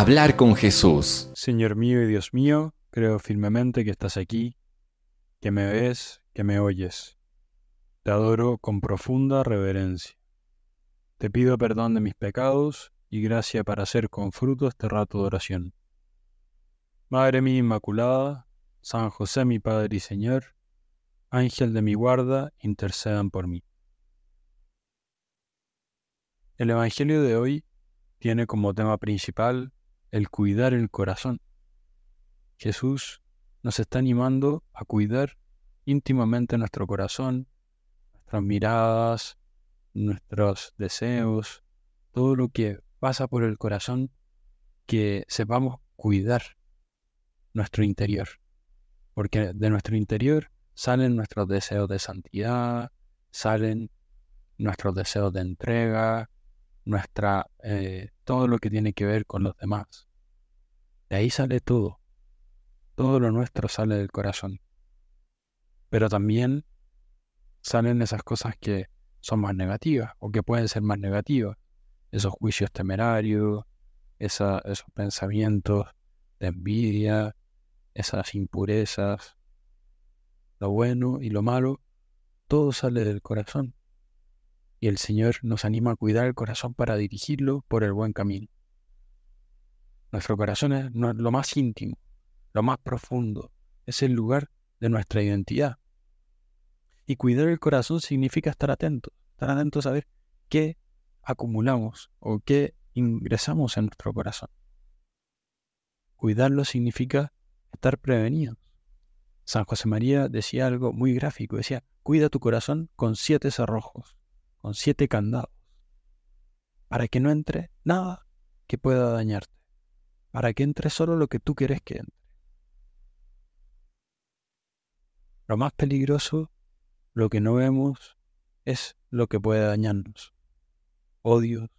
hablar con Jesús. Señor mío y Dios mío, creo firmemente que estás aquí, que me ves, que me oyes. Te adoro con profunda reverencia. Te pido perdón de mis pecados y gracia para hacer con fruto este rato de oración. Madre mía Inmaculada, San José mi Padre y Señor, Ángel de mi guarda, intercedan por mí. El Evangelio de hoy tiene como tema principal el cuidar el corazón. Jesús nos está animando a cuidar íntimamente nuestro corazón, nuestras miradas, nuestros deseos, todo lo que pasa por el corazón, que sepamos cuidar nuestro interior. Porque de nuestro interior salen nuestros deseos de santidad, salen nuestros deseos de entrega, nuestra, eh, todo lo que tiene que ver con los demás. De ahí sale todo. Todo lo nuestro sale del corazón. Pero también salen esas cosas que son más negativas o que pueden ser más negativas. Esos juicios temerarios, esos pensamientos de envidia, esas impurezas, lo bueno y lo malo, todo sale del corazón y el Señor nos anima a cuidar el corazón para dirigirlo por el buen camino. Nuestro corazón es lo más íntimo, lo más profundo, es el lugar de nuestra identidad. Y cuidar el corazón significa estar atentos, estar atentos a ver qué acumulamos o qué ingresamos en nuestro corazón. Cuidarlo significa estar prevenidos. San José María decía algo muy gráfico, decía, cuida tu corazón con siete cerrojos con siete candados, para que no entre nada que pueda dañarte, para que entre solo lo que tú quieres que entre. Lo más peligroso, lo que no vemos, es lo que puede dañarnos. Odios,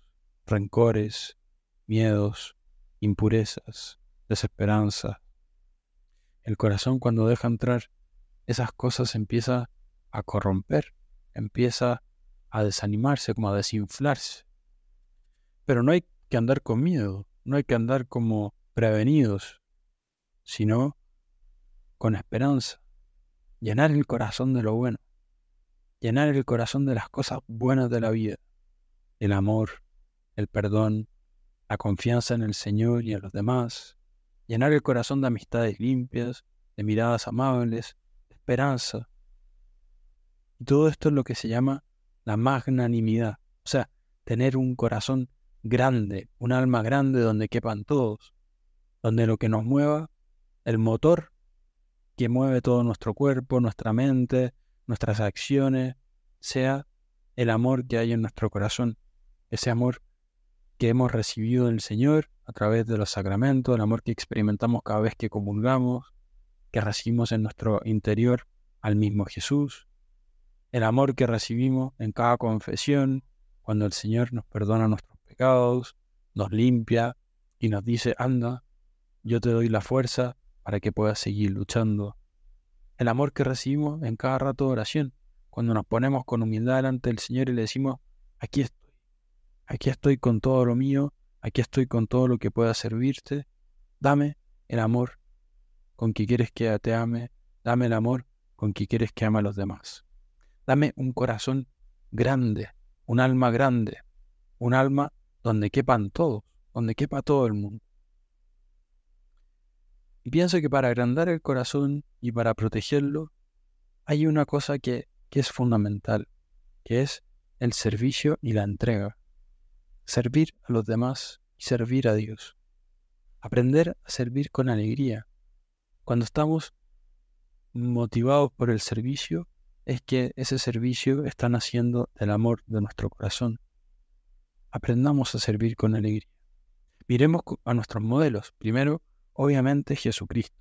rencores, miedos, impurezas, desesperanza. El corazón cuando deja entrar esas cosas empieza a corromper, empieza a a desanimarse, como a desinflarse. Pero no hay que andar con miedo, no hay que andar como prevenidos, sino con esperanza. Llenar el corazón de lo bueno, llenar el corazón de las cosas buenas de la vida, el amor, el perdón, la confianza en el Señor y en los demás, llenar el corazón de amistades limpias, de miradas amables, de esperanza. Y todo esto es lo que se llama la magnanimidad, o sea, tener un corazón grande, un alma grande donde quepan todos, donde lo que nos mueva, el motor que mueve todo nuestro cuerpo, nuestra mente, nuestras acciones, sea el amor que hay en nuestro corazón, ese amor que hemos recibido del Señor a través de los sacramentos, el amor que experimentamos cada vez que comulgamos, que recibimos en nuestro interior al mismo Jesús, el amor que recibimos en cada confesión, cuando el Señor nos perdona nuestros pecados, nos limpia y nos dice, anda, yo te doy la fuerza para que puedas seguir luchando. El amor que recibimos en cada rato de oración, cuando nos ponemos con humildad ante el Señor y le decimos, aquí estoy, aquí estoy con todo lo mío, aquí estoy con todo lo que pueda servirte, dame el amor con que quieres que te ame, dame el amor con que quieres que ame a los demás. Dame un corazón grande, un alma grande, un alma donde quepan todos, donde quepa todo el mundo. Y pienso que para agrandar el corazón y para protegerlo, hay una cosa que, que es fundamental, que es el servicio y la entrega. Servir a los demás y servir a Dios. Aprender a servir con alegría. Cuando estamos motivados por el servicio, es que ese servicio está naciendo del amor de nuestro corazón. Aprendamos a servir con alegría. Miremos a nuestros modelos. Primero, obviamente, Jesucristo.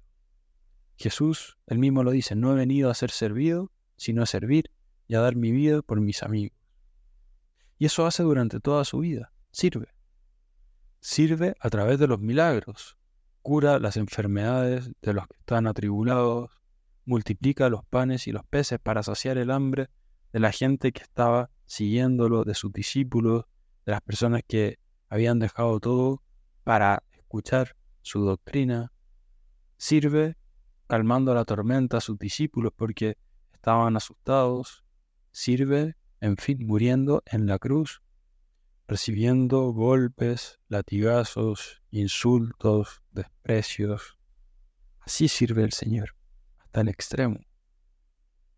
Jesús, él mismo lo dice, no he venido a ser servido, sino a servir y a dar mi vida por mis amigos. Y eso hace durante toda su vida. Sirve. Sirve a través de los milagros. Cura las enfermedades de los que están atribulados, multiplica los panes y los peces para saciar el hambre de la gente que estaba siguiéndolo, de sus discípulos, de las personas que habían dejado todo para escuchar su doctrina. Sirve calmando la tormenta a sus discípulos porque estaban asustados. Sirve, en fin, muriendo en la cruz, recibiendo golpes, latigazos, insultos, desprecios. Así sirve el Señor hasta el extremo.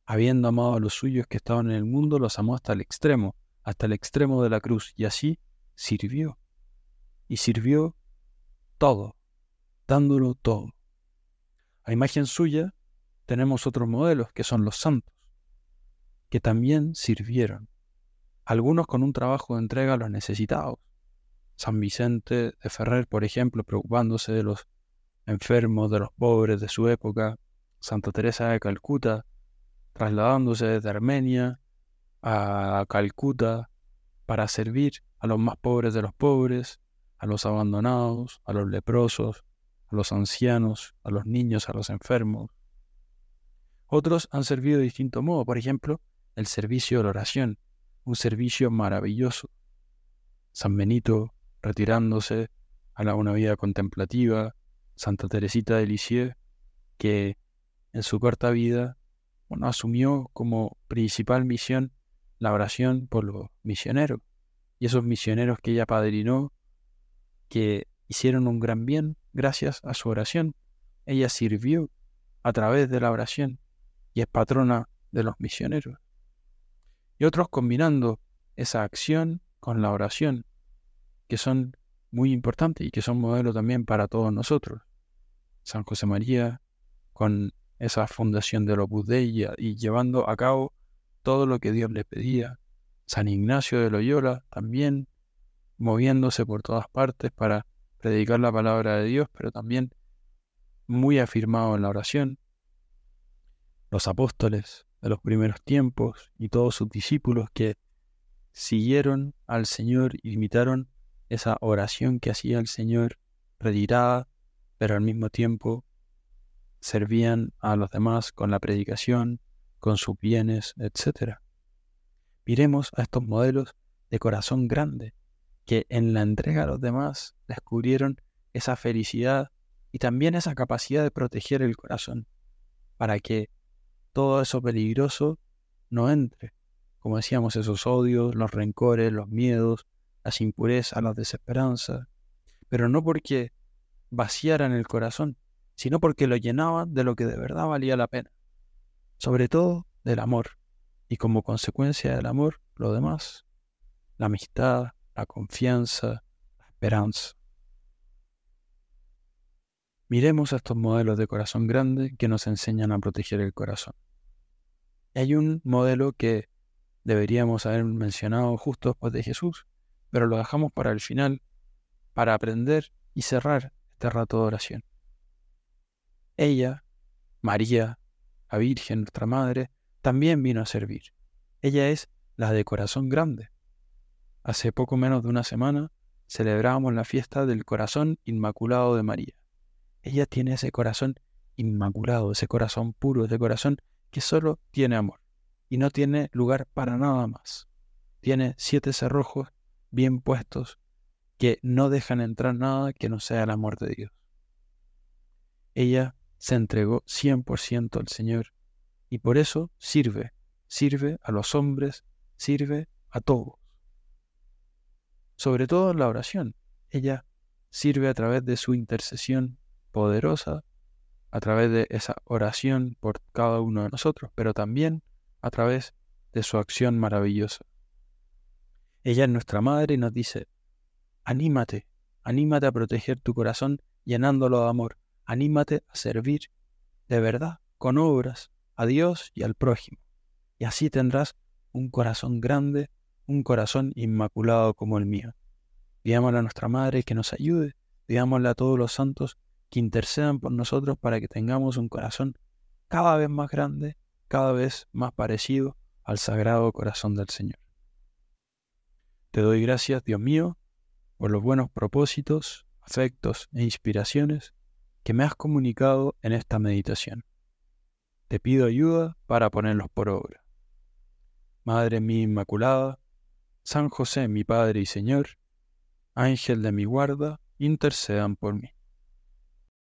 Habiendo amado a los suyos que estaban en el mundo, los amó hasta el extremo, hasta el extremo de la cruz, y así sirvió. Y sirvió todo, dándolo todo. A imagen suya tenemos otros modelos, que son los santos, que también sirvieron, algunos con un trabajo de entrega a los necesitados. San Vicente de Ferrer, por ejemplo, preocupándose de los enfermos, de los pobres de su época, Santa Teresa de Calcuta, trasladándose desde Armenia a Calcuta para servir a los más pobres de los pobres, a los abandonados, a los leprosos, a los ancianos, a los niños, a los enfermos. Otros han servido de distinto modo, por ejemplo, el servicio de la oración, un servicio maravilloso. San Benito retirándose a la una vida contemplativa, Santa Teresita de Lisieux, que en su corta vida, bueno, asumió como principal misión la oración por los misioneros. Y esos misioneros que ella padrinó, que hicieron un gran bien gracias a su oración. Ella sirvió a través de la oración y es patrona de los misioneros. Y otros combinando esa acción con la oración, que son muy importantes y que son modelo también para todos nosotros. San José María, con esa fundación de Opus Dei y llevando a cabo todo lo que Dios le pedía. San Ignacio de Loyola también moviéndose por todas partes para predicar la palabra de Dios, pero también muy afirmado en la oración. Los apóstoles de los primeros tiempos y todos sus discípulos que siguieron al Señor, y imitaron esa oración que hacía el Señor, retirada, pero al mismo tiempo servían a los demás con la predicación, con sus bienes, etc. Miremos a estos modelos de corazón grande, que en la entrega a los demás descubrieron esa felicidad y también esa capacidad de proteger el corazón, para que todo eso peligroso no entre. Como decíamos, esos odios, los rencores, los miedos, las impurezas, las desesperanzas, pero no porque vaciaran el corazón, sino porque lo llenaba de lo que de verdad valía la pena, sobre todo del amor, y como consecuencia del amor, lo demás, la amistad, la confianza, la esperanza. Miremos estos modelos de corazón grande que nos enseñan a proteger el corazón. Hay un modelo que deberíamos haber mencionado justo después de Jesús, pero lo dejamos para el final, para aprender y cerrar este rato de oración. Ella, María, la Virgen, nuestra Madre, también vino a servir. Ella es la de corazón grande. Hace poco menos de una semana celebrábamos la fiesta del corazón inmaculado de María. Ella tiene ese corazón inmaculado, ese corazón puro, ese corazón que solo tiene amor y no tiene lugar para nada más. Tiene siete cerrojos bien puestos que no dejan entrar nada que no sea el amor de Dios. Ella se entregó 100% al Señor y por eso sirve, sirve a los hombres, sirve a todos. Sobre todo en la oración, ella sirve a través de su intercesión poderosa, a través de esa oración por cada uno de nosotros, pero también a través de su acción maravillosa. Ella es nuestra madre y nos dice, anímate, anímate a proteger tu corazón llenándolo de amor, anímate a servir de verdad, con obras, a Dios y al prójimo. Y así tendrás un corazón grande, un corazón inmaculado como el mío. Pidámosle a nuestra Madre que nos ayude, pidámosle a todos los santos que intercedan por nosotros para que tengamos un corazón cada vez más grande, cada vez más parecido al sagrado corazón del Señor. Te doy gracias, Dios mío, por los buenos propósitos, afectos e inspiraciones que me has comunicado en esta meditación. Te pido ayuda para ponerlos por obra. Madre mía Inmaculada, San José mi Padre y Señor, Ángel de mi guarda, intercedan por mí.